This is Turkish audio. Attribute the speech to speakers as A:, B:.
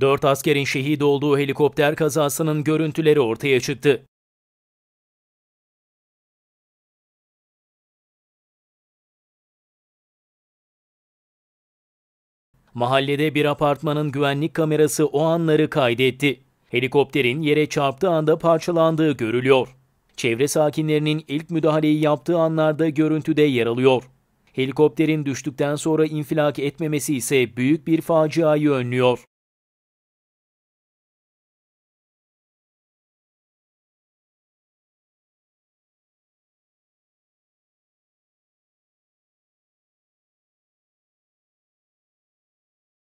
A: Dört askerin şehit olduğu helikopter kazasının görüntüleri ortaya çıktı.
B: Mahallede bir apartmanın güvenlik kamerası o anları kaydetti. Helikopterin yere çarptığı anda parçalandığı görülüyor. Çevre sakinlerinin ilk müdahaleyi yaptığı anlarda görüntüde yer alıyor. Helikopterin düştükten sonra infilak etmemesi ise büyük bir faciayı önlüyor.